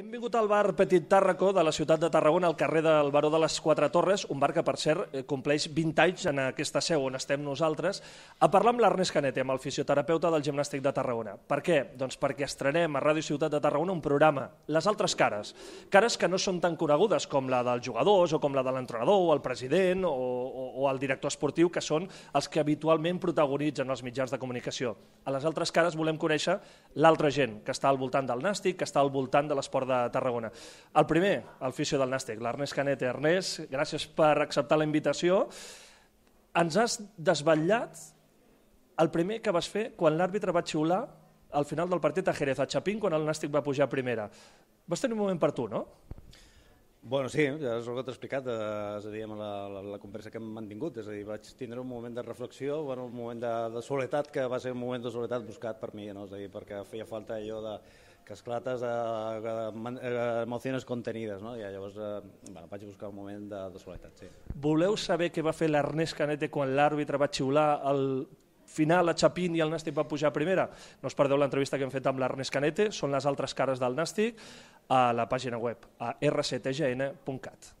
Hem vingut al bar Petit Tàrraco de la ciutat de Tarragona, al carrer del Baró de les Quatre Torres, un bar que, per cert, eh, compleix 20 anys en aquesta seu on estem nosaltres, a parlar amb l'Ernest Canete, amb el fisioterapeuta del Gimnàstic de Tarragona. Per què? Doncs perquè estrenem a Ràdio Ciutat de Tarragona un programa, Les altres cares. Cares que no són tan conegudes com la dels jugadors o com la de l'entrenador o el president o o el director esportiu, que són els que habitualment protagonitzen els mitjans de comunicació. A les altres cares volem conèixer l'altra gent que està al voltant del Nàstic, que està al voltant de l'esport de Tarragona. El primer, el fisio del Nàstic, l'Ernest Canet. Ernest, gràcies per acceptar la invitació. Ens has desvetllat el primer que vas fer quan l'àrbitre va xiular al final del partit a Jerez, a Chapín, quan el Nàstic va pujar a primera. Vas tenir un moment per tu, no? Bueno, sí, ja és el que t'he explicat, eh, és a dir, amb la, la, la conversa que hem mantingut, és a dir, vaig tindre un moment de reflexió, bueno, un moment de, de soledat, que va ser un moment de soledat buscat per mi, no? és a dir, perquè feia falta allò de que esclates de, eh, de, eh, de, de emocions contenides, no? i llavors eh, bueno, vaig buscar un moment de, de soledat, sí. Voleu saber què va fer l'Ernest Canete quan l'àrbitre va xiular el final a Chapin i el Nàstic va pujar a primera. No us perdeu l'entrevista que hem fet amb l'Ernest Canete, són les altres cares del Nàstic a la pàgina web a rctgn.cat.